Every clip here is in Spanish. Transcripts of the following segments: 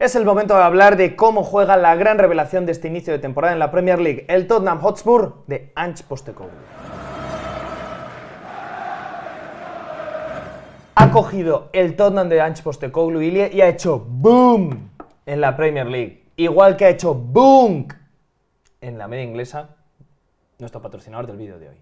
Es el momento de hablar de cómo juega la gran revelación de este inicio de temporada en la Premier League, el Tottenham Hotspur de Ange Postecoglou. Ha cogido el Tottenham de Ange Postecoglou y ha hecho boom en la Premier League, igual que ha hecho boom en la media inglesa, nuestro patrocinador del vídeo de hoy.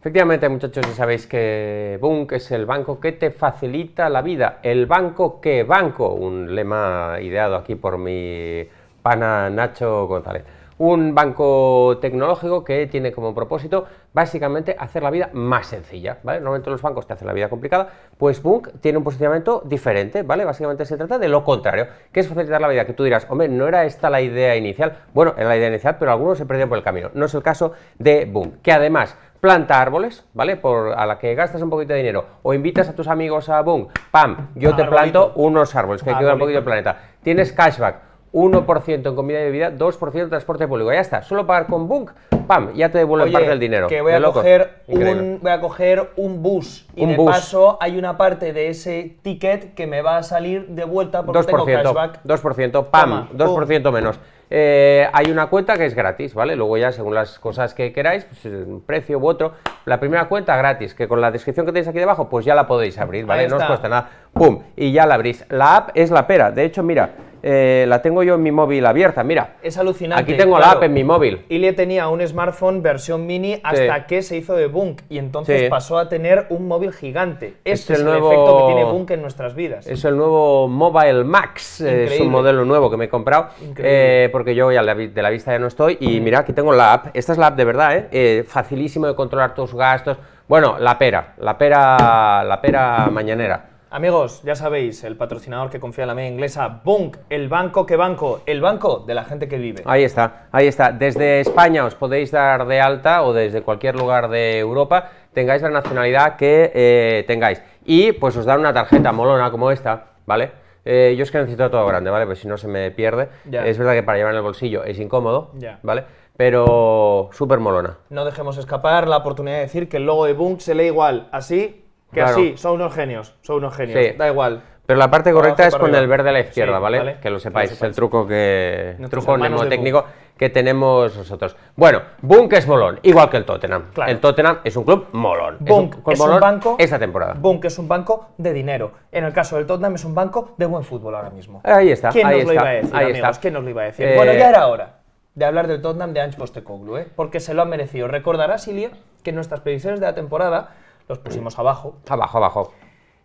Efectivamente, muchachos, ya sabéis que Bunk es el banco que te facilita la vida, el banco que banco, un lema ideado aquí por mi pana Nacho González. Un banco tecnológico que tiene como propósito básicamente hacer la vida más sencilla, ¿vale? Normalmente los bancos te hacen la vida complicada, pues Bunk tiene un posicionamiento diferente, ¿vale? Básicamente se trata de lo contrario, que es facilitar la vida, que tú dirás, hombre, no era esta la idea inicial, bueno, era la idea inicial, pero algunos se perdieron por el camino, no es el caso de Bunk, que además planta árboles, ¿vale? Por, a la que gastas un poquito de dinero. O invitas a tus amigos a Boom, pam, yo ah, te planto unos árboles, que que ah, un poquito de planeta. Tienes cashback, 1% en comida y bebida, 2% en transporte público. Ya está, solo pagar con Bunk, pam, ya te devuelven parte del dinero. Que voy a, coger un, voy a coger un bus y de paso hay una parte de ese ticket que me va a salir de vuelta porque 2%, tengo cashback. 2%, pam, 2% menos. Eh, hay una cuenta que es gratis, ¿vale? Luego ya según las cosas que queráis, pues eh, un precio u otro. La primera cuenta gratis, que con la descripción que tenéis aquí debajo, pues ya la podéis abrir, ¿vale? No os cuesta nada. ¡Pum! Y ya la abrís. La app es la pera. De hecho, mira, eh, la tengo yo en mi móvil abierta, mira. Es alucinante. Aquí tengo la app en mi móvil. Y le tenía un smartphone versión mini hasta que se hizo de Bunk y entonces pasó a tener un móvil gigante. Este es, el, nuevo, efecto que tiene Bunk en nuestras vidas. Es el nuevo Mobile Max, es un modelo nuevo que me he comprado, eh, porque yo ya de la vista ya no estoy y mira, aquí tengo la app. Esta es la app de verdad, eh, eh facilísimo de controlar tus gastos. Bueno, la pera, la pera, la pera mañanera. Amigos, ya sabéis, el patrocinador que confía en la media inglesa, Bunk, el banco que banco, el banco de la gente que vive. Ahí está, ahí está. Desde España os podéis dar de alta o desde cualquier lugar de Europa, tengáis la nacionalidad que eh, tengáis. Y pues os dan una tarjeta molona como esta, ¿vale? Eh, yo es que necesito todo grande, ¿vale? Pues si no se me pierde. Es verdad que para llevar en el bolsillo es incómodo, ¿vale? Pero súper molona. No dejemos escapar la oportunidad de decir que el logo de Bunk se lee igual así que sí, son unos genios, son unos genios. Sí. Da igual. Pero la parte correcta es con el verde a la izquierda, ¿vale? Que lo sepáis, es el truco que truco mnemotécnico que tenemos nosotros. Bueno, Bunk es molón, igual que el Tottenham. El Tottenham es un club molón. Bunk es un, banco esta temporada. Bunk es un banco de dinero. En el caso del Tottenham es un banco de buen fútbol ahora mismo. Ahí está. ¿Quién nos lo iba a decir, ahí ¿Quién nos lo iba a decir? Bueno, ya eh, era hora de hablar del Tottenham de Ange Postecoglou, ¿eh? Porque se lo ha merecido. Recordarás, Ilia, que nuestras predicciones de la temporada los mm. pusimos abajo. Abajo, abajo.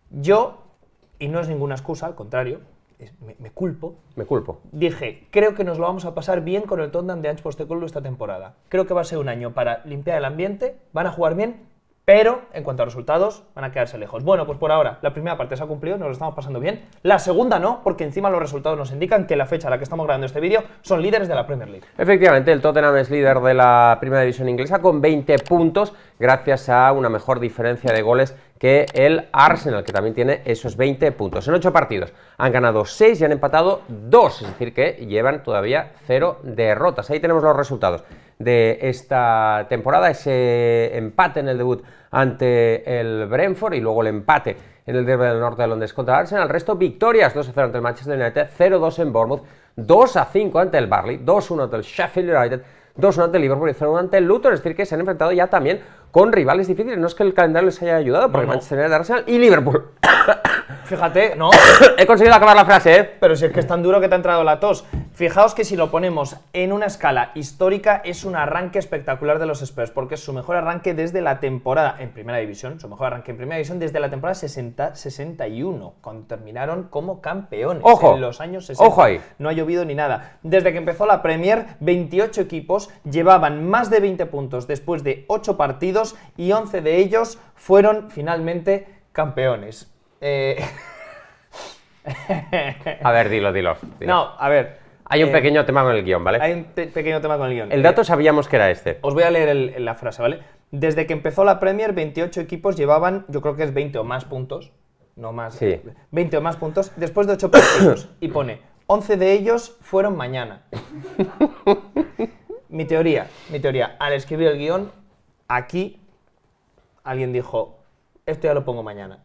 Yo, y no es ninguna excusa, al contrario, me, culpo. Me culpo. Dije, creo que nos lo vamos a pasar bien con el Tottenham de Ange Postecoglou esta temporada. Creo que va a ser un año para limpiar el ambiente, van a jugar bien pero en cuanto a resultados, van a quedarse lejos. Bueno, pues por ahora, la primera parte se ha cumplido, nos lo estamos pasando bien. La segunda no, porque encima los resultados nos indican que la fecha a la que estamos grabando este vídeo son líderes de la Premier League. Efectivamente, el Tottenham es líder de la primera división inglesa con 20 puntos, gracias a una mejor diferencia de goles que el Arsenal, que también tiene esos 20 puntos. En 8 partidos han ganado 6 y han empatado 2, es decir, que llevan todavía 0 derrotas. Ahí tenemos los resultados de esta temporada, ese empate en el debut ante el Brentford y luego el empate en el derby del norte de Londres contra el Arsenal. El resto, victorias 2-0 ante el Manchester United, 0-2 en Bournemouth, 2-5 ante el Barley, 2-1 ante el Sheffield United, 2-1 ante el Liverpool y 0-1 ante el Luton. Es decir, que se han enfrentado ya también con rivales difíciles. No es que el calendario les haya ayudado, porque el Manchester United, Arsenal y Liverpool Fíjate, ¿no? He conseguido acabar la frase, ¿eh? Pero si es que es tan duro que te ha entrado la tos. Fijaos que si lo ponemos en una escala histórica, es un arranque espectacular de los Spurs, porque es su mejor arranque desde la temporada en Primera División, su mejor arranque en Primera División desde la temporada 60, 61, cuando terminaron como campeones ojo, en los años 60. Ojo ahí. No ha llovido ni nada. Desde que empezó la Premier, 28 equipos llevaban más de 20 puntos después de 8 partidos y 11 de ellos fueron finalmente campeones. Eh, a ver, dilo, dilo, No, a ver. Hay un eh, pequeño tema con el guión, ¿vale? Hay un pequeño tema con el guión. El dato sabíamos que era este. Os voy a leer la frase, ¿vale? Desde que empezó la Premier, 28 equipos llevaban, yo creo que es 20 o más puntos, no más, 20 o más puntos, después de 8 partidos. y pone, 11 de ellos fueron mañana. mi teoría, mi teoría, al escribir el guión, aquí alguien dijo, esto ya lo pongo mañana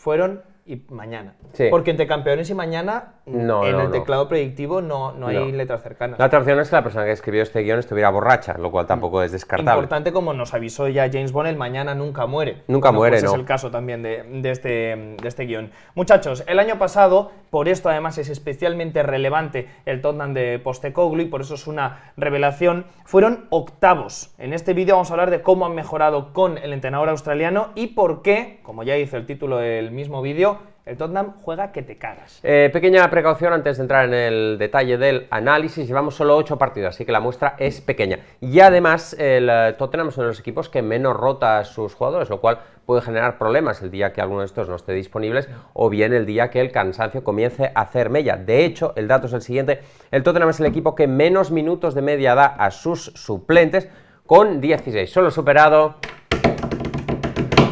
fueron y mañana. Porque entre campeones y mañana, mm, no, en el teclado predictivo no, no hay letras cercanas. La otra opción es que la persona que escribió este guión estuviera borracha, lo cual mm. tampoco es descartable. Importante, como nos avisó ya James Bond, el mañana nunca muere. Nunca muere, pues no. Es el caso también de, este, de este guión. Muchachos, el año pasado, por esto además es especialmente relevante el Tottenham de Postecoglou y por eso es una revelación, fueron octavos. En este vídeo vamos a hablar de cómo han mejorado con el entrenador australiano y por qué, como ya dice el título del mismo vídeo, el Tottenham juega que te cagas. Eh, pequeña precaución antes de entrar en el detalle del análisis. Llevamos solo 8 partidos, así que la muestra es pequeña. Y además, el eh, Tottenham es uno de los equipos que menos rota a sus jugadores, lo cual puede generar problemas el día que alguno de estos no esté disponible o bien el día que el cansancio comience a hacer mella. De hecho, el dato es el siguiente. El Tottenham es el equipo que menos minutos de media da a sus suplentes con 16. Solo superado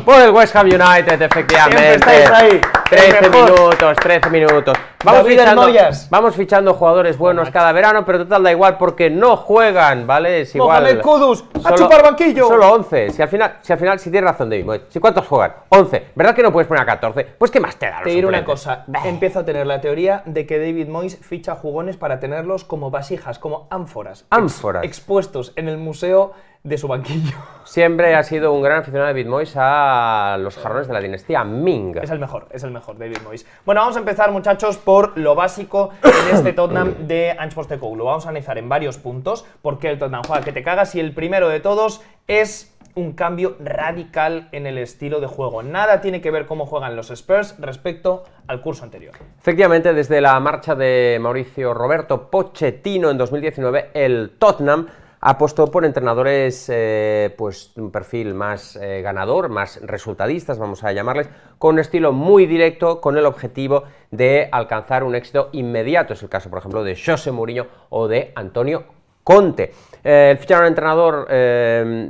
por el West Ham United, efectivamente. Estáis ahí. 13 minutos, 13 minutos. Vamos fichando, vamos fichando jugadores buenos cada verano, pero total da igual porque no juegan, ¿vale? Es igual. Kudus, a chupar banquillo. Solo 11. Si al final, si al final, si tienes razón, David, si cuántos juegan, 11. ¿Verdad que no puedes poner a 14? Pues qué más te da. Te diré una cosa. Empiezo a tener la teoría de que David Moyes ficha jugones para tenerlos como vasijas, como ánforas. Ánforas. expuestos en el museo de su banquillo. Siempre ha sido un gran aficionado David Moyes a los jarrones de la dinastía Ming. Es el mejor, es el mejor David Moyes. Bueno, vamos a empezar, muchachos, por lo básico en este Tottenham de Ange Lo Vamos a analizar en varios puntos por qué el Tottenham juega que te cagas y el primero de todos es un cambio radical en el estilo de juego. Nada tiene que ver cómo juegan los Spurs respecto al curso anterior. Efectivamente, desde la marcha de Mauricio Roberto Pochettino en 2019, el Tottenham apostó por entrenadores eh, pues un perfil más eh, ganador, más resultadistas, vamos a llamarles, con un estilo muy directo, con el objetivo de alcanzar un éxito inmediato. Es el caso, por ejemplo, de José Mourinho o de Antonio Conte. Eh, el fichar un entrenador,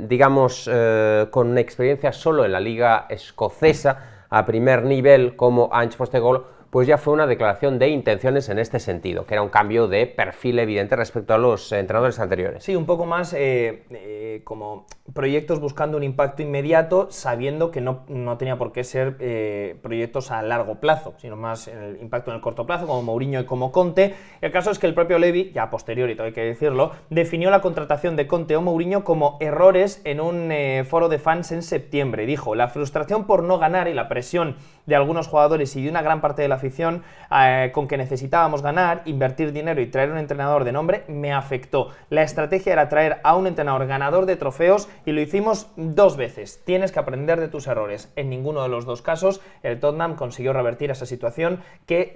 digamos, con experiencia solo en la liga escocesa a primer nivel como Ange Postecoglou pues ya fue una declaración de intenciones en este sentido, que era un cambio de perfil evidente respecto a los entrenadores anteriores. Sí, un poco más eh, eh, como proyectos buscando un impacto inmediato, sabiendo que no, no tenía por qué ser eh, proyectos a largo plazo, sino más el impacto en el corto plazo, como Mourinho y como Conte. El caso es que el propio Levy, ya posterior y hay que decirlo, definió la contratación de Conte o Mourinho como errores en un foro de fans en septiembre. Dijo, la frustración por no ganar y la presión de algunos jugadores y de una gran parte de la afición eh, con que necesitábamos ganar, invertir dinero y traer un entrenador de nombre me afectó. La estrategia era traer a un entrenador ganador de trofeos y lo hicimos dos veces. Tienes que aprender de tus errores. En ninguno de los dos casos el Tottenham consiguió revertir esa situación que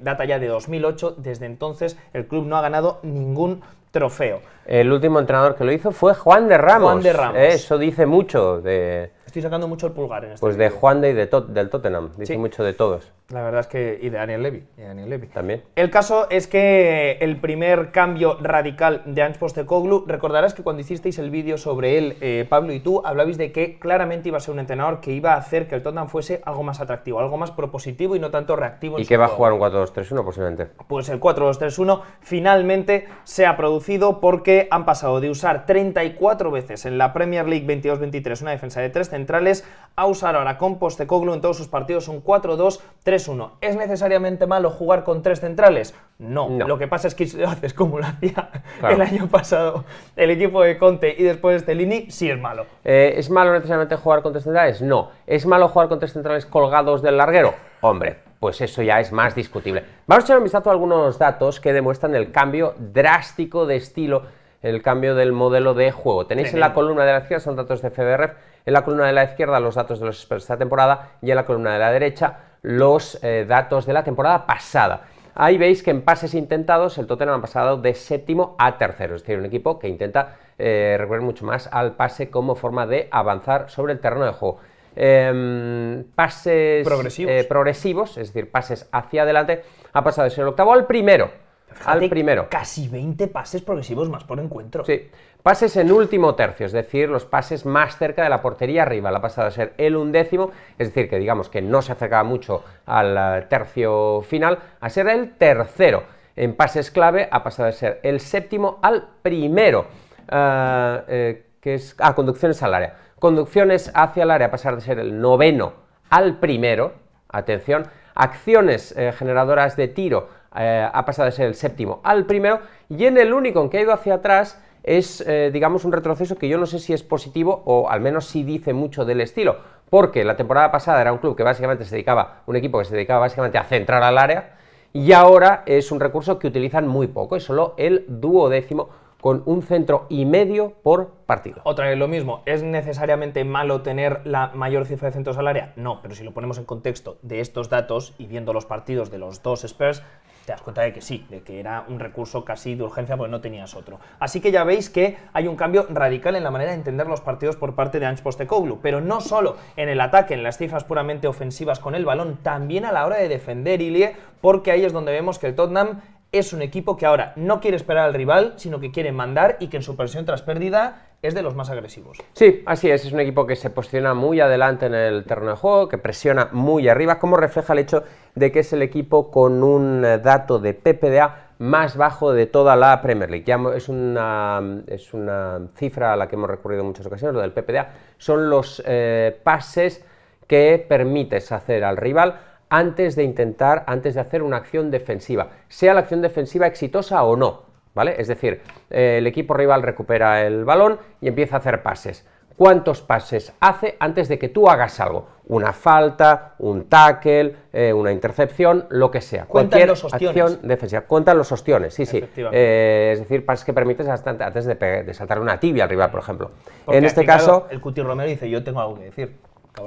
data ya de 2008. Desde entonces el club no ha ganado ningún trofeo. El último entrenador que lo hizo fue Juan de Ramos. Juan de eh, Ramos. eso dice mucho de... Estoy sacando mucho el pulgar en este Pues de Juan de y del Tottenham. Dice mucho de todos. La verdad es que. Y de Daniel Levy. Y Daniel Levy. También. El caso es que el primer cambio radical de Ange Postecoglu, recordarás que cuando hicisteis el vídeo sobre él, eh, Pablo y tú, hablabais de que claramente iba a ser un entrenador que iba a hacer que el Tottenham fuese algo más atractivo, algo más propositivo y no tanto reactivo. ¿Y que va a jugar un 4-2-3-1 posiblemente? Pues el 4-2-3-1 finalmente se ha producido porque han pasado de usar 34 veces en la Premier League 22-23 una defensa de tres centrales a usar ahora con Postecoglu en todos sus partidos un 4-2-3 3-1. ¿Es necesariamente malo jugar con tres centrales? No. Lo que pasa es que si lo haces como lo hacía el año pasado el equipo de Conte y después Stellini, sí es malo. Eh, ¿Es malo necesariamente jugar con tres centrales? No. ¿Es malo jugar con tres centrales colgados del larguero? Hombre, pues eso ya es más discutible. Vamos a echar un vistazo a algunos datos que demuestran el cambio drástico de estilo, el cambio del modelo de juego. Tenéis en la columna de la izquierda, son datos de FBRF, en la columna de la izquierda los datos de los expertos de esta temporada y en la columna de la derecha los eh, datos de la temporada pasada. Ahí veis que en pases intentados el Tottenham ha pasado de séptimo a tercero, es decir, un equipo que intenta eh, recurrir mucho más al pase como forma de avanzar sobre el terreno de juego. Em, pases eh, progresivos. es decir, pases hacia adelante, ha pasado de ser el octavo al primero. al primero. Casi 20 pases progresivos más por encuentro. Sí. Pases en último tercio, es decir, los pases más cerca de la portería arriba, la pasado a ser el undécimo, es decir, que digamos que no se acercaba mucho al eh, tercio final, a ser el tercero. En pases clave ha pasado de ser el séptimo al primero, eh, eh, que es a ah, conducciones al área. Conducciones hacia el área, a pasar de ser el noveno al primero, atención. Acciones generadoras de tiro ha pasado de ser el séptimo al primero. Y en el único en que ha ido hacia atrás es, eh, digamos, un retroceso que yo no sé si es positivo o al menos si dice mucho del estilo, porque la temporada pasada era un club que básicamente se dedicaba, un equipo que se dedicaba básicamente a centrar al área y ahora es un recurso que utilizan muy poco, es solo el duodécimo con un centro y medio por partido. Otra vez lo mismo, ¿es necesariamente malo tener la mayor cifra de centros al área? No, pero si lo ponemos en contexto de estos datos y viendo los partidos de los dos Spurs, te das cuenta de que sí, de que era un recurso casi de urgencia porque no tenías otro. Así que ya veis que hay un cambio radical en la manera de entender los partidos por parte de Ange Postecoglou, pero no solo en el ataque, en las cifras puramente ofensivas con el balón, también a la hora de defender Ilie, porque ahí es donde vemos que el Tottenham es un equipo que ahora no quiere esperar al rival, sino que quiere mandar y que en su presión tras pérdida es de los más agresivos. Sí, así es. Es un equipo que se posiciona muy adelante en el terreno de juego, que presiona muy arriba, como refleja el hecho de que es el equipo con un eh, dato de PPDA más bajo de toda la Premier League. es una, es una cifra a la que hemos recurrido en muchas ocasiones, lo del PPDA. Son los eh, pases que permites hacer al rival antes de intentar, antes de hacer una acción defensiva, sea la acción defensiva exitosa o no. Es decir, eh, el equipo rival recupera el balón y empieza a hacer pases. ¿Cuántos pases hace antes de que tú hagas algo? Una falta, un tackle, eh, una intercepción, lo que sea. ¿Cuántas defensa. los ostiones. los ostiones, sí, sí. Eh, es decir, pases que permites antes de, saltar una tibia al rival, por ejemplo. en este caso... el Cuti Romero dice, yo tengo algo que decir.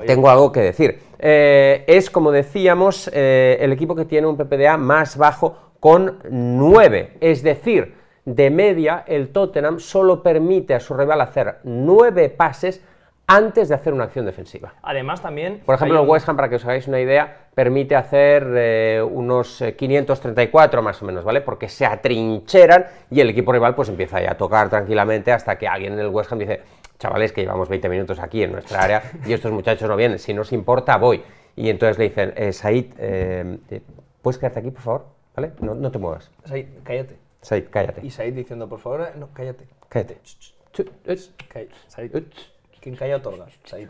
Tengo algo que decir. es, como decíamos, el equipo que tiene un PPDA más bajo con 9. Es decir, de media el Tottenham solo permite a su rival hacer 9 pases antes de hacer una acción defensiva. Además también... Por ejemplo, el West Ham, para que os hagáis una idea, permite hacer eh, unos 534 eh, más o menos, ¿vale? Porque se atrincheran y el equipo rival pues empieza ya a tocar tranquilamente hasta que alguien en el West Ham dice, chavales, que llevamos 20 minutos aquí en nuestra área y estos muchachos no vienen, si no importa voy. Y entonces le dicen, eh, Said, ¿puedes quedarte aquí, por favor? ¿Vale? No, te muevas. Said, cállate. Said, cállate. Y Said diciendo, por favor, eh, no, cállate. Cállate. Said. Quien calla otorga. Said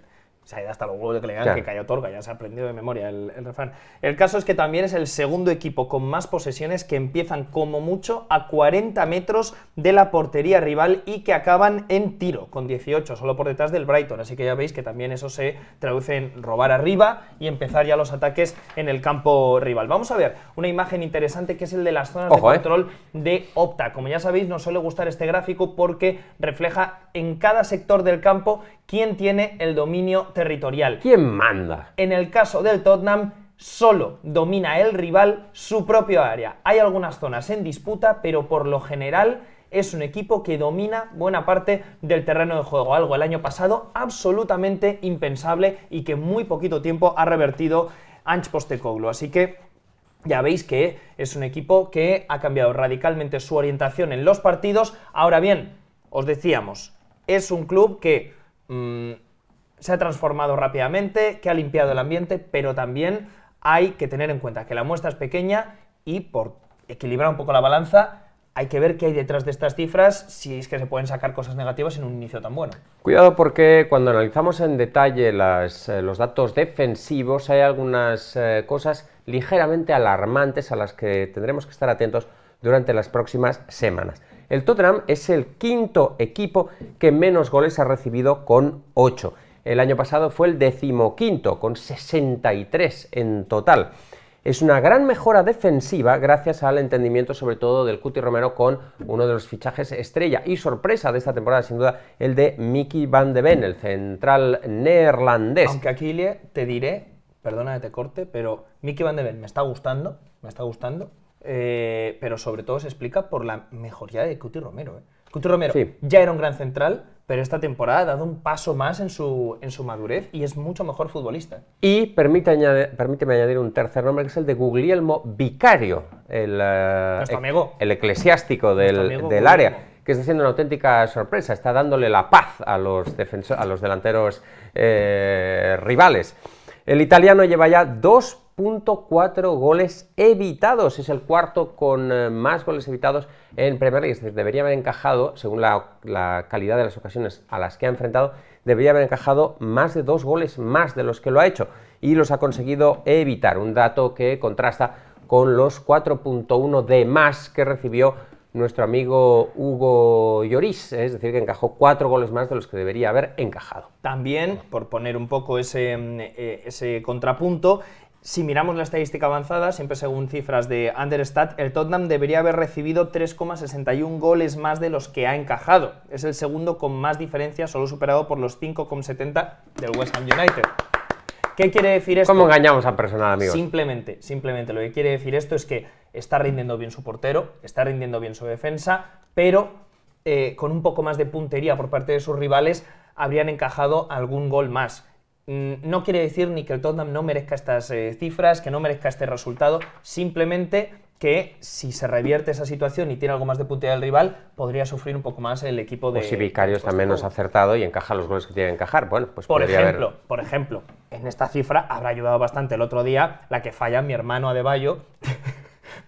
ha ido hasta luego de que le digan que cayó otorga, ya se ha aprendido de memoria el, refrán. El caso es que también es el segundo equipo con más posesiones que empiezan como mucho a 40 metros de la portería rival y que acaban en tiro, con 18, solo por detrás del Brighton. Así que ya veis que también eso se traduce en robar arriba y empezar ya los ataques en el campo rival. Vamos a ver una imagen interesante que es el de las zonas de eh. control de Opta. Como ya sabéis, nos suele gustar este gráfico porque refleja en cada sector del campo quién tiene el dominio territorial. ¿Quién manda? En el caso del Tottenham, solo domina el rival su propio área. Hay algunas zonas en disputa, pero por lo general es un equipo que domina buena parte del terreno de juego, algo el año pasado absolutamente impensable y que muy poquito tiempo ha revertido Ange Postecoglou. Así que ya veis que es un equipo que ha cambiado radicalmente su orientación en los partidos. Ahora bien, os decíamos, es un club que Mm, se ha transformado rápidamente, que ha limpiado el ambiente, pero también hay que tener en cuenta que la muestra es pequeña y por equilibrar un poco la balanza, hay que ver qué hay detrás de estas cifras, si es que se pueden sacar cosas negativas en un inicio tan bueno. Cuidado porque cuando analizamos en detalle eh, los datos defensivos hay algunas eh, cosas ligeramente alarmantes a las que tendremos que estar atentos durante las próximas semanas. El Tottenham es el quinto equipo que menos goles ha recibido con 8. El año pasado fue el decimoquinto, con 63 en total. Es una gran mejora defensiva gracias al entendimiento sobre todo del Cuti Romero con uno de los fichajes estrella y sorpresa de esta temporada, sin duda, el de Mickey van de Ven, el central neerlandés. Aunque aquí te diré, perdona que te corte, pero Mickey van de Ven me está gustando, me está gustando. Eh, pero sobre todo se explica por la mejoría de Cuti Romero. ¿eh? Cuti Romero ya era un gran central, pero esta temporada ha dado un paso más en su, en su madurez y es mucho mejor futbolista. Y permíteme añadir un tercer nombre, que es el de Guglielmo Vicario, el, eh, el eclesiástico del, área que está siendo una auténtica sorpresa, está dándole la paz a los, a los delanteros rivales. El italiano lleva ya dos cuatro goles evitados. Es el cuarto con eh, más goles evitados en Premier League. Es decir, debería haber encajado, según la, calidad de las ocasiones a las que ha enfrentado, debería haber encajado más de dos goles más de los que lo ha hecho. Y los ha conseguido evitar. Un dato que contrasta con los 4.1 de más que recibió nuestro amigo Hugo Lloris, es decir, que encajó cuatro goles más de los que debería haber encajado. También, por poner un poco ese mm, eh, contrapunto, si miramos la estadística avanzada, siempre según cifras de Understat, el Tottenham debería haber recibido 3,61 goles más de los que ha encajado. Es el segundo con más diferencia, solo superado por los 5,70 del West Ham United. ¿Qué quiere decir esto? ¿Cómo engañamos a personal, amigos? Simplemente, simplemente lo que quiere decir esto es que está rindiendo bien su portero, está rindiendo bien su defensa, pero eh, con un poco más de puntería por parte de sus rivales habrían encajado algún gol más. Mm, no quiere decir ni que el Tottenham no merezca estas eh, cifras, que no merezca este resultado, simplemente que si se revierte esa situación y tiene algo más de puntería del rival, podría sufrir un poco más el equipo pues de... O si Vicarios también nos acertado y encaja los goles que tiene que encajar, bueno, pues podría ejemplo, Por ejemplo, en esta cifra habrá ayudado bastante el otro día la que falla mi hermano Adebayo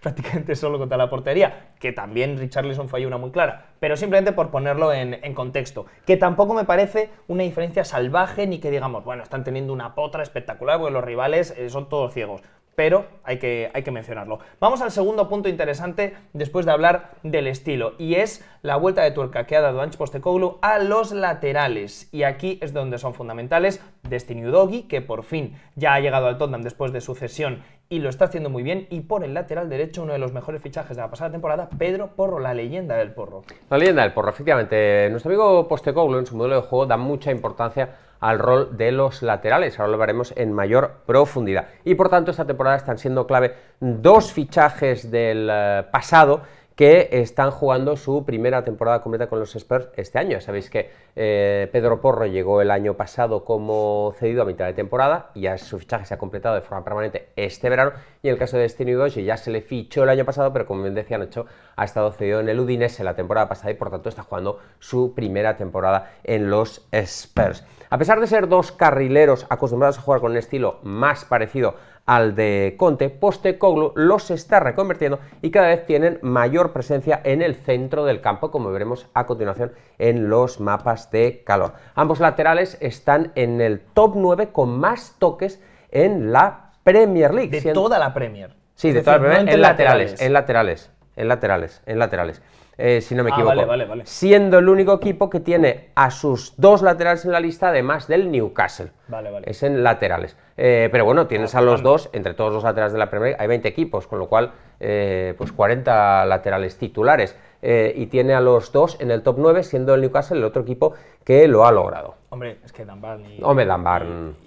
prácticamente solo contra la portería, que también Richarlison falló una muy clara, pero simplemente por ponerlo en, contexto, que tampoco me parece una diferencia salvaje ni que digamos, bueno, están teniendo una potra espectacular porque los rivales eh, son todos ciegos pero hay que, hay que mencionarlo. Vamos al segundo punto interesante después de hablar del estilo, y es la vuelta de tuerca que ha dado Ange Postecoglou a los laterales. Y aquí es donde son fundamentales Destiny Udogi, que por fin ya ha llegado al Tottenham después de su cesión y lo está haciendo muy bien. Y por el lateral derecho, uno de los mejores fichajes de la pasada temporada, Pedro Porro, la leyenda del Porro. La leyenda del Porro, efectivamente. Nuestro amigo Postecoglou en su modelo de juego da mucha importancia al rol de los laterales. Ahora lo veremos en mayor profundidad. Y por tanto, esta temporada están siendo clave dos fichajes del eh, pasado que están jugando su primera temporada completa con los Spurs este año. sabéis que eh, Pedro Porro llegó el año pasado como cedido a mitad de temporada, y ya su fichaje se ha completado de forma permanente este verano, y en el caso de Destiny 2 ya se le fichó el año pasado, pero como bien decía Nacho, ha estado cedido en el Udinese la temporada pasada y por tanto está jugando su primera temporada en los Spurs. A pesar de ser dos carrileros acostumbrados a jugar con un estilo más parecido al de Conte, Poste Postecoglou los está reconvirtiendo y cada vez tienen mayor presencia en el centro del campo, como veremos a continuación en los mapas de calor. Ambos laterales están en el top 9 con más toques en la Premier League. De toda la Premier. Sí, de toda la Premier, en laterales, en laterales, en laterales, en laterales. Eh, si no me ah, equivoco. Siendo el único equipo que tiene a sus dos laterales en la lista, además del Newcastle. Es en laterales. Eh, pero bueno, tienes ah, a los dos, entre todos los laterales de la Premier League, hay 20 equipos, con lo cual, eh, pues 40 laterales titulares. y tiene a los dos en el top 9, siendo el Newcastle el otro equipo que lo ha logrado. Hombre, es que Dan y, Hombre,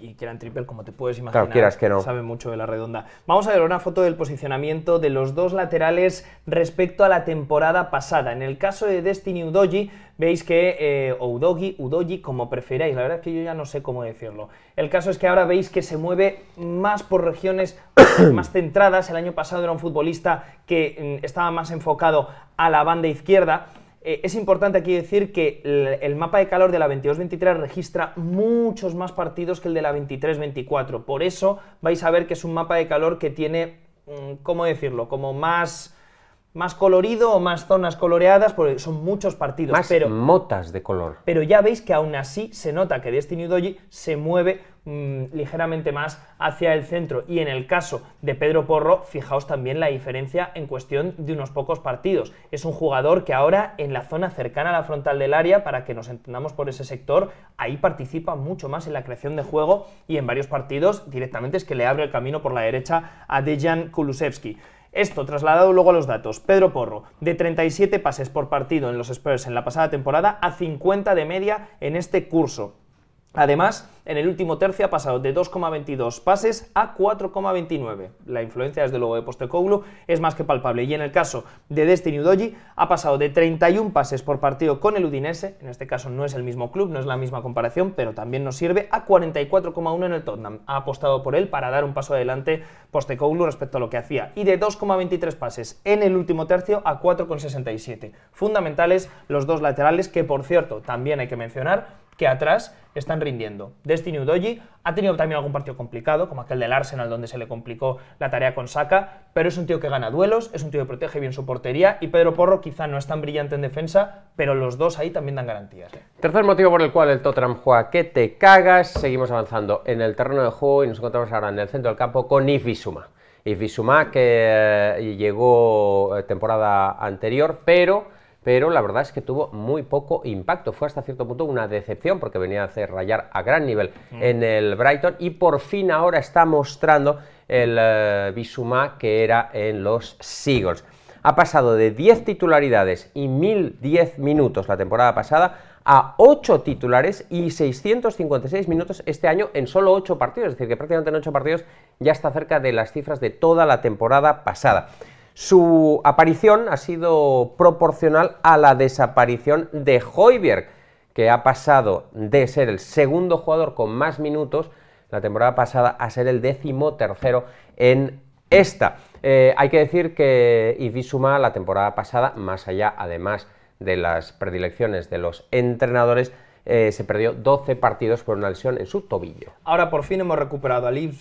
y, Kieran Triple, como te puedes imaginar, claro, quieras que no. sabe mucho de la redonda. Vamos a ver una foto del posicionamiento de los dos laterales respecto a la temporada pasada. En el caso de Destiny Udoji, veis que, eh, o Udogi, Udoji, como preferáis, la verdad es que yo ya no sé cómo decirlo. El caso es que ahora veis que se mueve más por regiones más centradas. El año pasado era un futbolista que mm, estaba más enfocado a la banda izquierda. Eh, es importante aquí decir que el, el mapa de calor de la 22-23 registra muchos más partidos que el de la 23-24. Por eso vais a ver que es un mapa de calor que tiene, mm, ¿cómo decirlo?, como más más colorido o más zonas coloreadas, porque son muchos partidos. Más pero, motas de color. Pero ya veis que aún así se nota que Destiny Doji se mueve mm, ligeramente más hacia el centro. Y en el caso de Pedro Porro, fijaos también la diferencia en cuestión de unos pocos partidos. Es un jugador que ahora en la zona cercana a la frontal del área, para que nos entendamos por ese sector, ahí participa mucho más en la creación de juego y en varios partidos directamente es que le abre el camino por la derecha a Dejan Kulusevski. Esto trasladado luego a los datos. Pedro Porro, de 37 pases por partido en los Spurs en la pasada temporada a 50 de media en este curso. Además, en el último tercio ha pasado de 2,22 pases a 4,29. La influencia, desde luego, de Postecoglou es más que palpable. Y en el caso de Destiny Udoji, ha pasado de 31 pases por partido con el Udinese, en este caso no es el mismo club, no es la misma comparación, pero también nos sirve, a 44,1 en el Tottenham. Ha apostado por él para dar un paso adelante Postecoglou respecto a lo que hacía. Y de 2,23 pases en el último tercio a 4,67. Fundamentales los dos laterales, que por cierto, también hay que mencionar, que atrás están rindiendo. Destiny Udoji ha tenido también algún partido complicado, como aquel del Arsenal donde se le complicó la tarea con Saka, pero es un tío que gana duelos, es un tío que protege bien su portería y Pedro Porro quizá no es tan brillante en defensa, pero los dos ahí también dan garantías. ¿eh? Tercer motivo por el cual el Tottenham juega que te cagas, seguimos avanzando en el terreno de juego y nos encontramos ahora en el centro del campo con Ifisuma. Ifisuma que eh, llegó eh, temporada anterior, pero pero la verdad es que tuvo muy poco impacto. Fue hasta cierto punto una decepción porque venía a hacer rayar a gran nivel mm. en el Brighton y por fin ahora está mostrando el eh, Bisuma, que era en los Seagulls. Ha pasado de 10 titularidades y 1010 minutos la temporada pasada a 8 titulares y 656 minutos este año en solo 8 partidos, es decir, que prácticamente en 8 partidos ya está cerca de las cifras de toda la temporada pasada. Su aparición ha sido proporcional a la desaparición de Hoiberg, que ha pasado de ser el segundo jugador con más minutos la temporada pasada a ser el décimo tercero en esta. Eh, hay que decir que Suma, la temporada pasada, más allá además de las predilecciones de los entrenadores, eh, se perdió 12 partidos por una lesión en su tobillo. Ahora por fin hemos recuperado a Liv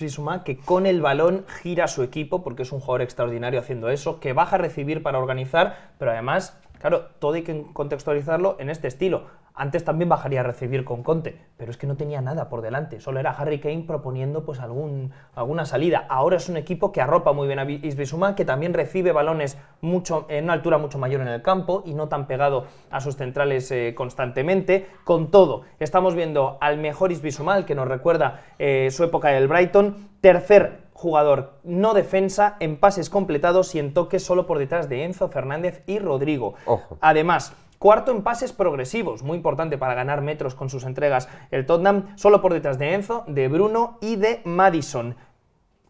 que con el balón gira su equipo, porque es un jugador extraordinario haciendo eso, que baja a recibir para organizar, pero además, claro, todo hay que contextualizarlo en este estilo antes también bajaría a recibir con Conte, pero es que no tenía nada por delante. Solo era Harry Kane proponiendo pues alguna salida. Ahora es un equipo que arropa muy bien a Isbisuma, que también recibe balones mucho, en una altura mucho mayor en el campo y no tan pegado a sus centrales eh, constantemente. Con todo, estamos viendo al mejor Isbisuma, que nos recuerda eh, su época del Brighton. Tercer jugador no defensa en pases completados y en toques solo por detrás de Enzo Fernández y Rodrigo. Además, Cuarto en pases progresivos, muy importante para ganar metros con sus entregas el Tottenham, solo por detrás de Enzo, de Bruno y de Madison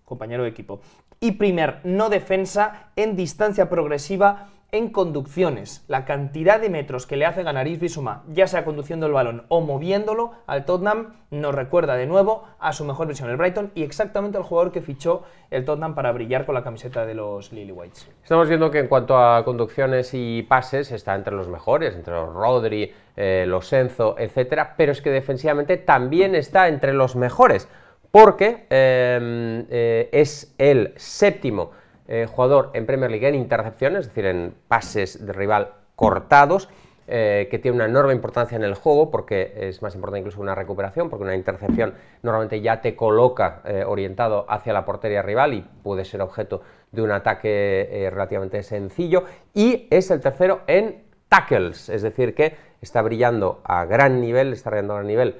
compañero de equipo. Y primer, no defensa en distancia progresiva en conducciones, la cantidad de metros que le hace ganar Isbisuma, ya sea conduciendo el balón o moviéndolo al Tottenham, nos recuerda de nuevo a su mejor versión, el Brighton, y exactamente al jugador que fichó el Tottenham para brillar con la camiseta de los Lily Whites. Estamos viendo que en cuanto a conducciones y pases está entre los mejores, entre los Rodri, eh, los Enzo, etcétera, pero es que defensivamente también está entre los mejores, porque em, eh, es el séptimo eh, jugador en Premier League en intercepciones, es decir, en pases de rival cortados, eh, que tiene una enorme importancia en el juego, porque es más importante incluso una recuperación, porque una intercepción normalmente ya te coloca eh, orientado hacia la portería rival y puede ser objeto de un ataque relativamente sencillo. Y es el tercero en tackles, es decir, que está brillando a gran nivel, está brillando a gran nivel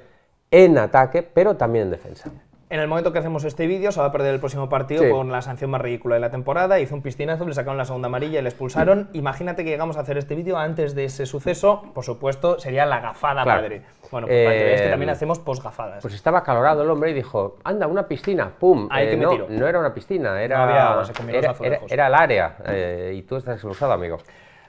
en ataque, pero también en defensa. En el momento que hacemos este vídeo, se va a perder el próximo partido con la sanción más ridícula de la temporada. Hizo un piscinazo, le sacaron la segunda amarilla y le expulsaron. Mm. Imagínate que llegamos a hacer este vídeo antes de ese suceso. Por supuesto, sería la gafada madre. Bueno, pues también eh, hacemos posgafadas. Pues estaba calorado el hombre y dijo, anda, una piscina, pum. Ahí eh, no, no era una piscina, era, el área. Eh, y tú estás expulsado, amigo.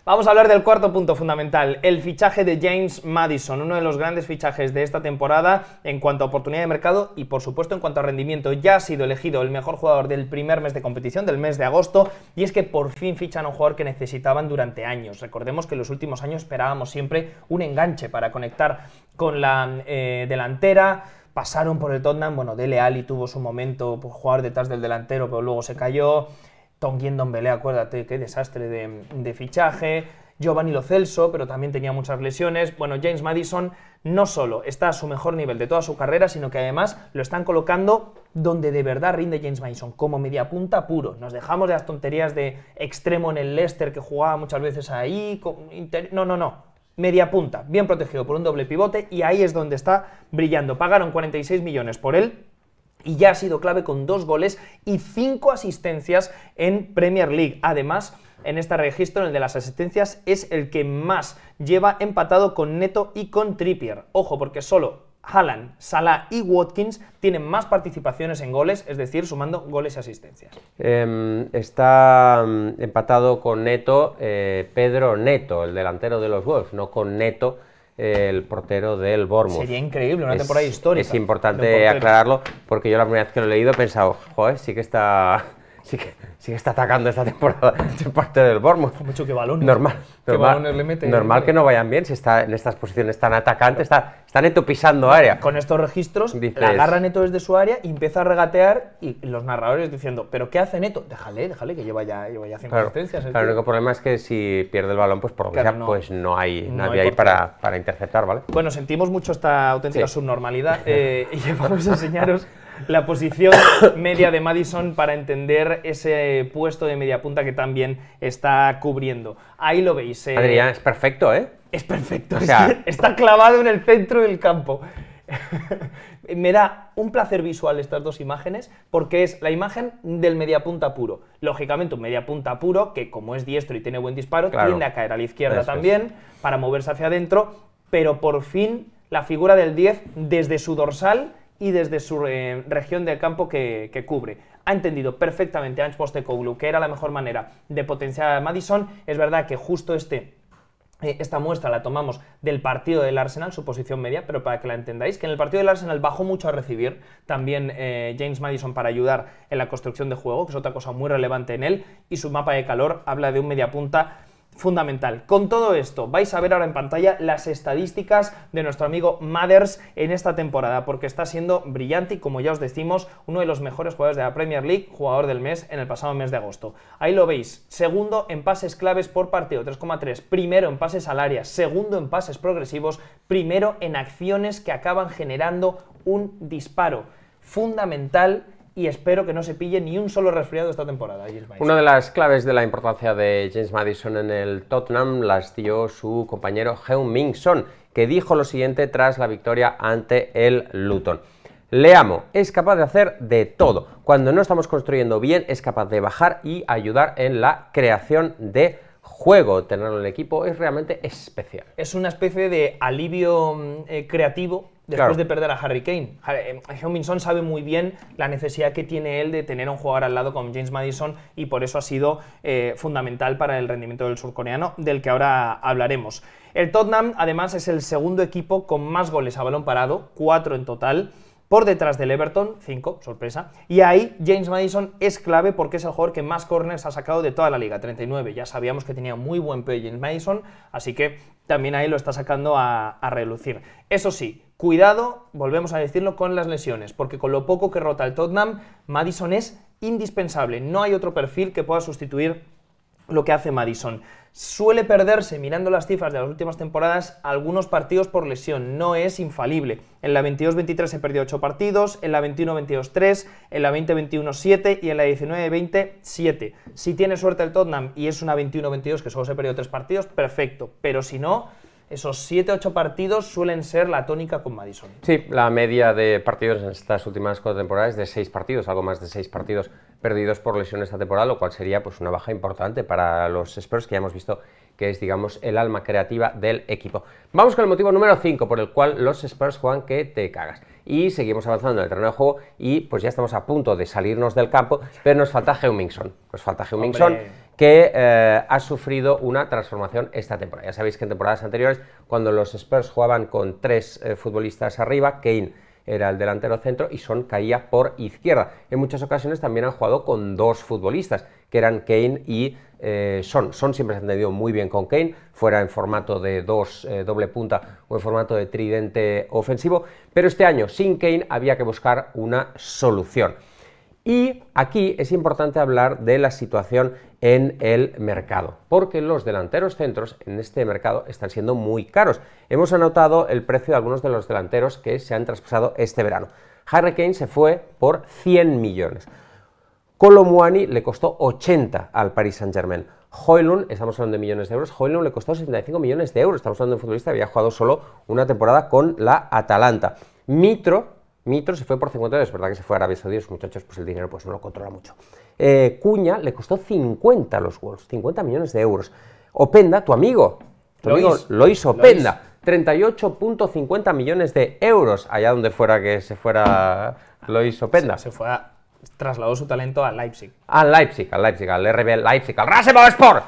Vamos a hablar del cuarto punto fundamental, el fichaje de James Madison, uno de los grandes fichajes de esta temporada en cuanto a oportunidad de mercado y por supuesto en cuanto a rendimiento. Ya ha sido elegido el mejor jugador del primer mes de competición, del mes de agosto, y es que por fin fichan a un jugador que necesitaban durante años. Recordemos que en los últimos años esperábamos siempre un enganche para conectar con la eh, delantera pasaron por el Tottenham, bueno, Dele Alli tuvo su momento por pues, jugar detrás del delantero, pero luego se cayó. Tonguín Belé, acuérdate, qué desastre de, fichaje. Giovanni Lo Celso, pero también tenía muchas lesiones. Bueno, James Madison no solo está a su mejor nivel de toda su carrera, sino que además lo están colocando donde de verdad rinde James Madison, como media punta puro. Nos dejamos de las tonterías de extremo en el Leicester que jugaba muchas veces ahí. No, no, no. Media punta, bien protegido por un doble pivote y ahí es donde está brillando. Pagaron 46 millones por él, y ya ha sido clave con dos goles y cinco asistencias en Premier League. Además, en este registro, en el de las asistencias, es el que más lleva empatado con Neto y con Trippier. Ojo, porque solo Haaland, Salah y Watkins tienen más participaciones en goles, es decir, sumando goles y asistencias. Em, está em, empatado con Neto eh, Pedro Neto, el delantero de los Wolves, no con Neto, el portero del Bormo. Sería increíble, una temporada histórica. Es importante aclararlo porque yo la primera vez que lo he leído he pensado, joder, sí que está sí que, está atacando esta temporada en parte del Bormo. Mucho que balones. Normal, normal, ¿eh? que no vayan bien si está en estas posiciones tan atacantes, está, están neto pisando área. Con estos registros, agarra neto desde su área y empieza a regatear y los narradores diciendo, ¿pero qué hace neto? Déjale, déjale, que lleva ya, lleva cinco asistencias. El, único problema es que si pierde el balón, pues por lo menos no, pues no hay nadie ahí para, interceptar, ¿vale? Bueno, sentimos mucho esta auténtica subnormalidad eh, y vamos a enseñaros la posición media de Madison para entender ese puesto de media punta que también está cubriendo. Ahí lo veis. Eh. Adrián, es perfecto, ¿eh? Es perfecto. está clavado en el centro del campo. me da un placer visual estas dos imágenes porque es la imagen del mediapunta puro. Lógicamente, un mediapunta puro que, como es diestro y tiene buen disparo, tiende a caer a la izquierda también para moverse hacia adentro, pero por fin la figura del 10 desde su dorsal y desde su eh, región de campo que, cubre. Ha entendido perfectamente Ange Postecoglou que era la mejor manera de potenciar a Madison. Es verdad que justo este eh, esta muestra la tomamos del partido del Arsenal, su posición media, pero para que la entendáis, que en el partido del Arsenal bajó mucho a recibir también eh, James Madison para ayudar en la construcción de juego, que es otra cosa muy relevante en él, y su mapa de calor habla de un media punta fundamental. Con todo esto, vais a ver ahora en pantalla las estadísticas de nuestro amigo Mathers en esta temporada, porque está siendo brillante y, como ya os decimos, uno de los mejores jugadores de la Premier League, jugador del mes en el pasado mes de agosto. Ahí lo veis, segundo en pases claves por partido, 3,3, primero en pases al área, segundo en pases progresivos, primero en acciones que acaban generando un disparo fundamental y espero que no se pille ni un solo resfriado esta temporada. Una de las claves de la importancia de James Madison en el Tottenham las dio su compañero Heung Min Son, que dijo lo siguiente tras la victoria ante el Luton. Le amo, es capaz de hacer de todo. Cuando no estamos construyendo bien, es capaz de bajar y ayudar en la creación de juego. Tenerlo en el equipo es realmente especial. Es una especie de alivio mm, eh, creativo después de perder a Harry Kane. Eh, heung sabe muy bien la necesidad que tiene él de tener un jugador al lado como James Madison y por eso ha sido eh, fundamental para el rendimiento del surcoreano, del que ahora hablaremos. El Tottenham, además, es el segundo equipo con más goles a balón parado, cuatro en total. Por detrás del Everton, cinco sorpresa. Y ahí James Madison es clave porque es el jugador que más corners ha sacado de toda la liga, 39. Ya sabíamos que tenía muy buen pie James Madison, así que también ahí lo está sacando a, a relucir. Eso sí, Cuidado, volvemos a decirlo, con las lesiones, porque con lo poco que rota el Tottenham, Madison es indispensable. No hay otro perfil que pueda sustituir lo que hace Madison. Suele perderse, mirando las cifras de las últimas temporadas, algunos partidos por lesión, no es infalible. En la 22-23 se perdió 8 partidos, en la 21-22 3, en la 20-21 7 y en la 19-20 7. Si tiene suerte el Tottenham y es una 21-22 que solo se perdió 3 partidos, perfecto, pero si no, esos 7-8 partidos suelen ser la tónica con Madison. Sí, la media de partidos en estas últimas cuatro temporadas es de 6 partidos, algo más de 6 partidos perdidos por lesiones esta temporada, lo cual sería pues, una baja importante para los Spurs que ya hemos visto que es, digamos, el alma creativa del equipo. Vamos con el motivo número 5, por el cual los Spurs juegan que te cagas. Y seguimos avanzando en el terreno de juego y pues ya estamos a punto de salirnos del campo, pero nos falta Heumingson. Nos falta Heumingson que eh, ha sufrido una transformación esta temporada. Ya sabéis que en temporadas anteriores, cuando los Spurs jugaban con tres eh, futbolistas arriba, Kane era el delantero centro y Son caía por izquierda. En muchas ocasiones también han jugado con dos futbolistas que eran Kane y eh, Son. Son siempre se han entendido muy bien con Kane, fuera en formato de dos, eh, doble punta o en formato de tridente ofensivo, pero este año sin Kane había que buscar una solución. Y aquí es importante hablar de la situación en el mercado, porque los delanteros centros en este mercado están siendo muy caros. Hemos anotado el precio de algunos de los delanteros que se han traspasado este verano. Harry Kane se fue por 100 millones. Colomuani le costó 80 al Paris Saint-Germain. Hoylund, estamos hablando de millones de euros, Hoylund le costó 75 millones de euros. Estamos hablando de un futbolista que había jugado solo una temporada con la Atalanta. Mitro, Mitro se fue por 50 euros, es verdad que se fue a Arabia Saudí, los muchachos pues el dinero pues no lo controla mucho. Eh, Cuña le costó 50 los Wolves, 50 millones de euros. Openda, tu amigo, tu hizo amigo Openda, 38.50 millones de euros, allá donde fuera que se fuera ah, Lois Openda. se fue a trasladó su talento a Leipzig. A Leipzig, al Leipzig, al RB Leipzig, al Rasenball Sport.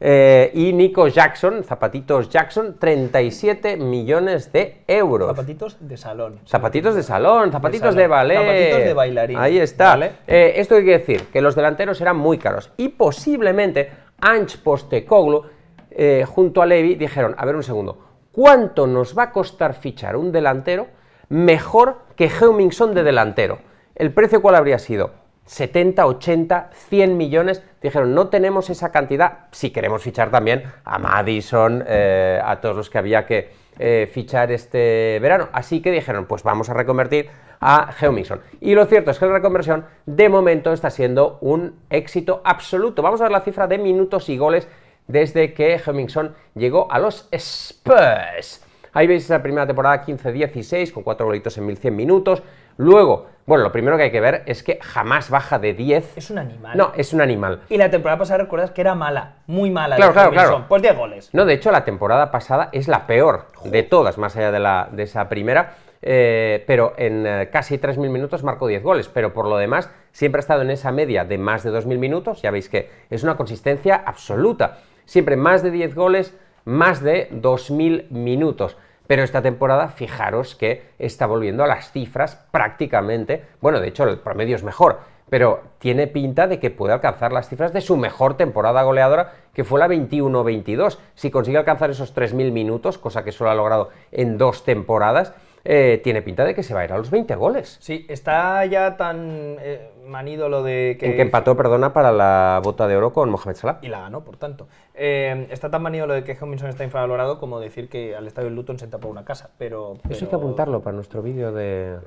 Eh, y Nico Jackson, Zapatitos Jackson, 37 millones de euros. Zapatitos de salón. Zapatitos de salón, zapatitos de, ballet. Zapatitos de bailarín. Ahí está. Eh, esto quiere decir que los delanteros eran muy caros y posiblemente Ange Postecoglu eh, junto a Levy dijeron, a ver un segundo, ¿cuánto nos va a costar fichar un delantero mejor que Heumingson de delantero? ¿El precio cuál habría sido? 70, 80, 100 millones. Dijeron, no tenemos esa cantidad si queremos fichar también a Madison, eh, a todos los que había que eh, fichar este verano. Así que dijeron, pues vamos a reconvertir a Geomixon. Y lo cierto es que la reconversión de momento está siendo un éxito absoluto. Vamos a ver la cifra de minutos y goles desde que Geomixon llegó a los Spurs. Ahí veis esa primera temporada 15-16 con cuatro golitos en 1100 minutos. Luego, bueno, lo primero que hay que ver es que jamás baja de 10. Es un animal. No, es un animal. Y la temporada pasada recuerdas que era mala, muy mala. Claro, claro, claro. Pues 10 goles. No, de hecho la temporada pasada es la peor de todas, más allá de, la, de esa primera. Eh, pero en eh, casi 3.000 minutos marcó 10 goles, pero por lo demás siempre ha estado en esa media de más de 2.000 minutos, ya veis que es una consistencia absoluta, siempre más de 10 goles, más de 2.000 minutos pero esta temporada fijaros que está volviendo a las cifras prácticamente, bueno, de hecho el promedio es mejor, pero tiene pinta de que puede alcanzar las cifras de su mejor temporada goleadora, que fue la 21-22. Si consigue alcanzar esos 3.000 minutos, cosa que solo ha logrado en dos temporadas, eh, tiene pinta de que se va a ir a los 20 goles. Sí, está ya tan eh, manido lo de que... En que empató, perdona, para la bota de oro con Mohamed Salah. Y la ganó, por tanto. Eh, está tan manido lo de que Homminson está infravalorado como decir que al estadio Luton se tapa una casa, pero, Eso hay que apuntarlo para nuestro vídeo de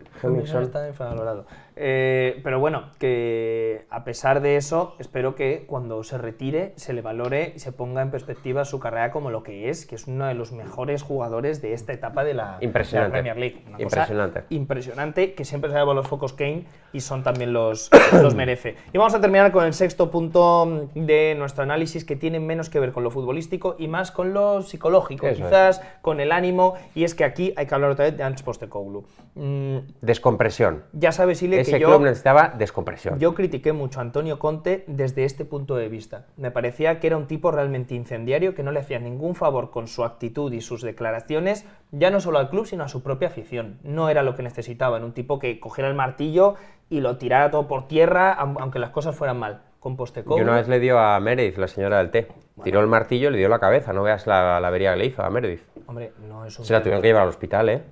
está infravalorado. Eh, pero bueno, que a pesar de eso, espero que cuando se retire se le valore y se ponga en perspectiva su carrera como lo que es, que es uno de los mejores jugadores de esta etapa de la, Premier League. impresionante. impresionante, que siempre se lleva los focos Kane y son también los, los merece. Y vamos a terminar con el sexto punto de nuestro análisis que tiene menos que ver con lo futbolístico y más con lo psicológico, quizás con el ánimo. Y es que aquí hay que hablar otra vez de antes Postecoglou. Mm, descompresión. Ya sabes, si Ese que yo, club necesitaba descompresión. Yo critiqué mucho a Antonio Conte desde este punto de vista. Me parecía que era un tipo realmente incendiario, que no le hacía ningún favor con su actitud y sus declaraciones, ya no solo al club, sino a su propia afición. No era lo que necesitaban, un tipo que cogiera el martillo y lo tirara todo por tierra, aunque las cosas fueran mal. Y una vez le dio a Meredith, la señora del té. Tiró el martillo y le dio la cabeza. No veas la, avería que le hizo a Meredith. Hombre, no es un Se la tuvieron que llevar al hospital, ¿eh?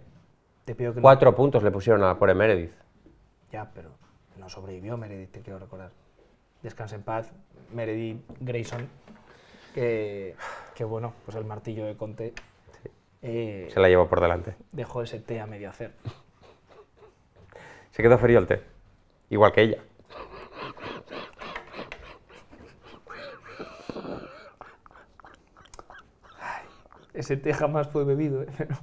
Te pido Cuatro puntos le pusieron a la pobre Meredith. Ya, pero no sobrevivió Meredith, te quiero recordar. Descansa en paz, Meredith Grayson. Que, bueno, pues el martillo de Conte. Eh, Se la llevó por delante. Dejó ese té a medio hacer. Se quedó frío el té. Igual que ella. Ese té jamás fue bebido, ¿eh? Pero...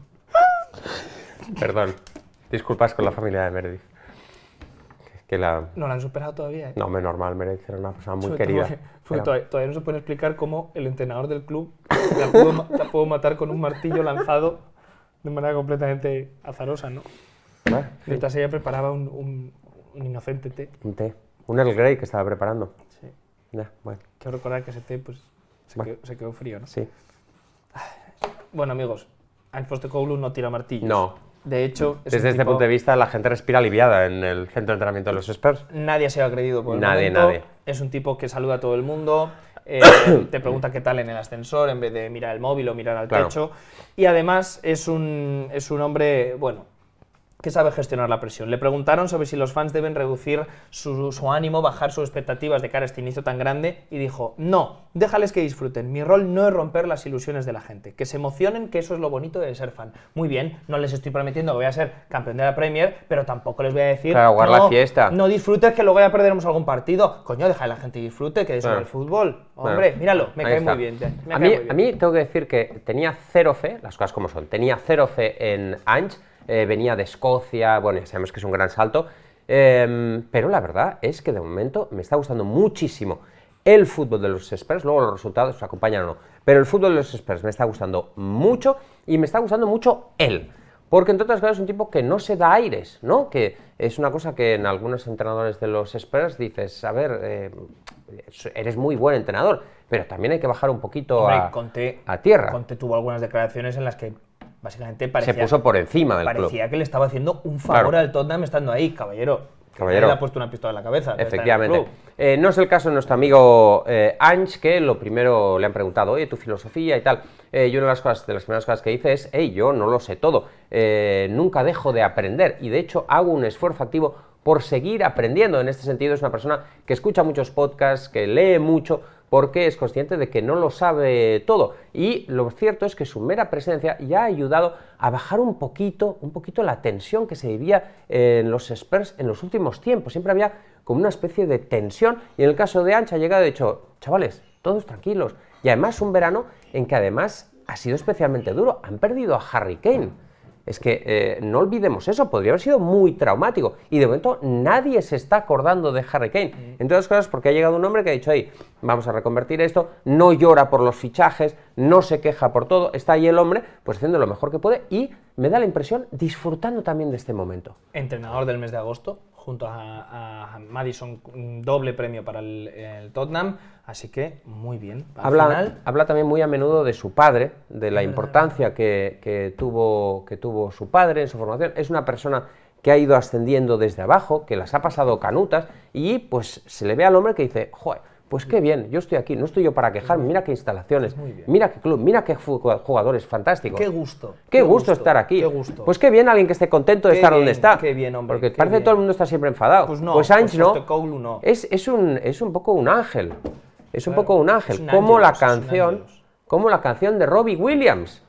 Perdón. Disculpas con la familia de Meredith. Que la... No la han superado todavía. ¿eh? No, me normal, Meredith era una persona muy querida. Eh, todavía, no se puede explicar cómo el entrenador del club la pudo, matar con un martillo lanzado de manera completamente azarosa, ¿no? Mientras ella preparaba un, inocente té. Un té. Un El Grey que estaba preparando. Sí. Ya, bueno. Quiero recordar que ese té pues, se, quedó, se quedó frío, ¿no? Sí. Bueno, amigos, de Postecoglou no tira martillos. No. De hecho, desde este punto de vista, la gente respira aliviada en el centro de entrenamiento de los Spurs. Nadie se ha agredido por el nadie, Nadie, Es un tipo que saluda a todo el mundo, eh, te pregunta qué tal en el ascensor en vez de mirar el móvil o mirar al techo. Y además es un, es un hombre, bueno, sabe gestionar la presión. Le preguntaron sobre si los fans deben reducir su, ánimo, bajar sus expectativas de cara a este inicio tan grande y dijo, no, déjales que disfruten. Mi rol no es romper las ilusiones de la gente, que se emocionen, que eso es lo bonito de ser fan. Muy bien, no les estoy prometiendo que voy a ser campeón de la Premier, pero tampoco les voy a decir, claro, no, la fiesta. no disfrutes que luego ya perderemos algún partido. Coño, deja que la gente disfrute, que eso es el fútbol. Hombre, míralo, me, cae muy, bien, a mí, a mí tengo que decir que tenía cero fe, las cosas como son, tenía cero fe en Ange, eh, venía de Escocia, bueno, ya sabemos que es un gran salto, em, pero la verdad es que de momento me está gustando muchísimo el fútbol de los Spurs, luego los resultados acompañan o no, pero el fútbol de los Spurs me está gustando mucho y me está gustando mucho él. Porque entre otras cosas es un tipo que no se da aires, ¿no? Que es una cosa que en algunos entrenadores de los Spurs dices, a ver, eh, eres muy buen entrenador, pero también hay que bajar un poquito a, tierra. Conte tuvo algunas declaraciones en las que básicamente parecía, se puso por encima del parecía que le estaba haciendo un favor al Tottenham estando ahí, caballero. Caballero. Le ha puesto una pistola en la cabeza. Efectivamente. Eh, no es el caso de nuestro amigo eh, Ange, que lo primero le han preguntado, oye, tu filosofía y tal. Eh, y una de las, cosas, de las primeras cosas que dice es, ey, yo no lo sé todo, eh, nunca dejo de aprender y de hecho hago un esfuerzo activo por seguir aprendiendo. En este sentido es una persona que escucha muchos podcasts, que lee mucho, porque es consciente de que no lo sabe todo. Y lo cierto es que su mera presencia ya ha ayudado a bajar un poquito, un poquito la tensión que se vivía en los Spurs en los últimos tiempos. Siempre había como una especie de tensión. Y en el caso de Ancha ha llegado y ha dicho, chavales, todos tranquilos. Y además un verano en que además ha sido especialmente duro. Han perdido a Harry Kane. Es que eh, no olvidemos eso, podría haber sido muy traumático. Y de momento nadie se está acordando de Harry Kane. Mm. Entre otras cosas porque ha llegado un hombre que ha dicho, ahí, vamos a reconvertir esto, no llora por los fichajes, no se queja por todo, está ahí el hombre, pues haciendo lo mejor que puede y me da la impresión disfrutando también de este momento. Entrenador del mes de agosto, junto a, Madison, doble premio para el, Tottenham, así que muy bien. Habla, habla, también muy a menudo de su padre, de la importancia que, tuvo, que tuvo su padre en su formación. Es una persona que ha ido ascendiendo desde abajo, que las ha pasado canutas y pues se le ve al hombre que dice, joder, pues qué bien, yo estoy aquí, no estoy yo para quejarme, mira qué instalaciones, pues mira qué club, mira qué jugadores fantásticos. Qué gusto. Qué, gusto, estar aquí. Pues qué bien alguien que esté contento de estar donde está. Qué bien, hombre. Porque parece que todo el mundo está siempre enfadado. Pues no, pues, pues no. Es, un, es un poco un ángel. Es un poco un ángel. como, la canción, como la canción de Robbie Williams,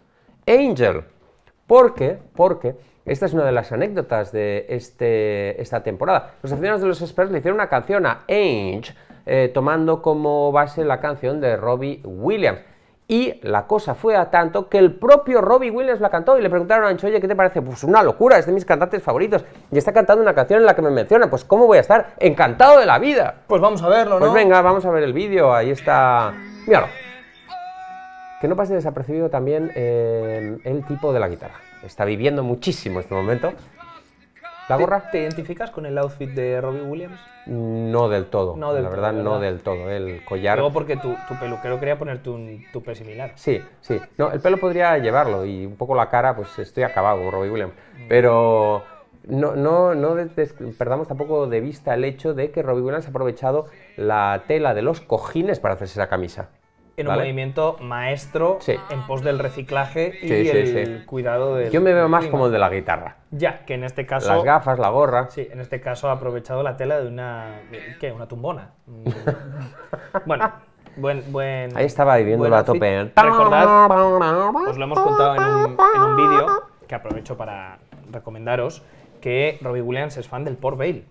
Angel. Porque, porque esta es una de las anécdotas de este, esta temporada. Los aficionados de los Spurs le hicieron una canción a Angel eh, tomando como base la canción de Robbie Williams. Y la cosa fue a tanto que el propio Robbie Williams la cantó y le preguntaron a Ancho, ¿qué te parece? Pues una locura, es de mis cantantes favoritos y está cantando una canción en la que me menciona, pues ¿cómo voy a estar? Encantado de la vida. Pues vamos a verlo, pues ¿no? Pues venga, vamos a ver el vídeo, ahí está... Míralo. Que no pase desapercibido también eh, el tipo de la guitarra. Está viviendo muchísimo este momento. ¿Te, identificas con el outfit de Robbie Williams? No del todo. No del la verdad, no del todo. El collar. Luego porque tu, peluquero quería ponerte un tupe similar. Sí, sí. No, el pelo podría llevarlo y un poco la cara, pues estoy acabado Robbie Williams. Pero no, no, no perdamos tampoco de vista el hecho de que Robbie Williams ha aprovechado la tela de los cojines para hacerse esa camisa en un movimiento maestro en pos del reciclaje y el cuidado de. Yo me veo más como el de la guitarra. Ya, que en este caso. Las gafas, la gorra. Sí, en este caso ha aprovechado la tela de una. ¿Qué? Una tumbona. bueno. Buen, buen, Ahí estaba viviendo la tope. ¿eh? Recordad, os lo hemos contado en un, vídeo que aprovecho para recomendaros que Robbie Williams es fan del Port Vale.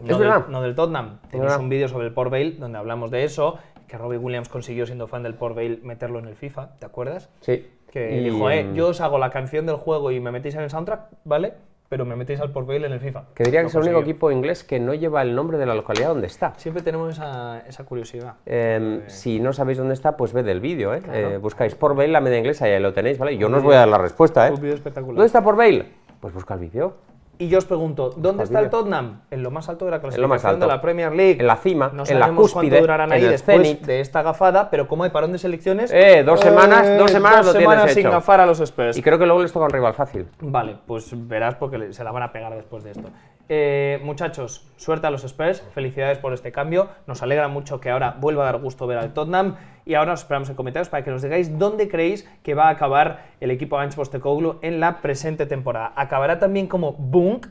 No, ¿Es del, no del Tottenham. Tenéis un vídeo sobre el Port Vale donde hablamos de eso que Robbie Williams consiguió, siendo fan del Port Vale, meterlo en el FIFA, ¿te acuerdas? Sí. Que dijo, eh, yo os hago la canción del juego y me metéis en el soundtrack, ¿vale? Pero me metéis al Port Vale en el FIFA. Que diría que es el único equipo inglés que no lleva el nombre de la localidad donde está. Siempre tenemos esa, curiosidad. Em, eh, si no sabéis dónde está, pues ved el vídeo, ¿eh? eh buscáis Port Vale, la media inglesa, y ahí lo tenéis, ¿vale? Yo no os voy a dar la respuesta, ¿eh? Un vídeo espectacular. ¿Dónde está Port Vale? Pues busca el vídeo. Y yo os pregunto, ¿dónde pues está el Tottenham? En lo más alto de la clasificación de la Premier League. En la cima, no en la cúspide, durarán ahí después de esta gafada, pero como hay parón de selecciones... Eh, dos semanas, dos eh, semanas sin gafar a los Spurs. Y creo que luego les toca un rival fácil. Vale, pues verás porque se la van a pegar después de esto. Eh, muchachos, suerte a los Spurs, felicidades por este cambio. Nos alegra mucho que ahora vuelva a dar gusto ver al Tottenham. Y ahora os esperamos en comentarios para que nos digáis dónde creéis que va a acabar el equipo de Postecoglou en la presente temporada. ¿Acabará también como Bunk,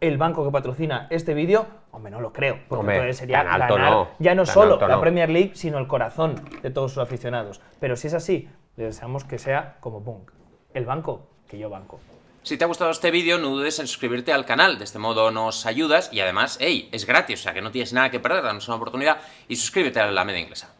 el banco que patrocina este vídeo? Hombre, no lo creo, porque entonces sería ganar ya no solo la Premier League, sino el corazón de todos sus aficionados. Pero si es así, deseamos que sea como Bunk, el banco que yo banco. Si te ha gustado este vídeo, no dudes en suscribirte al canal, de este modo nos ayudas y además, hey, es gratis, o sea que no tienes nada que perder, danos una oportunidad y suscríbete a la media inglesa.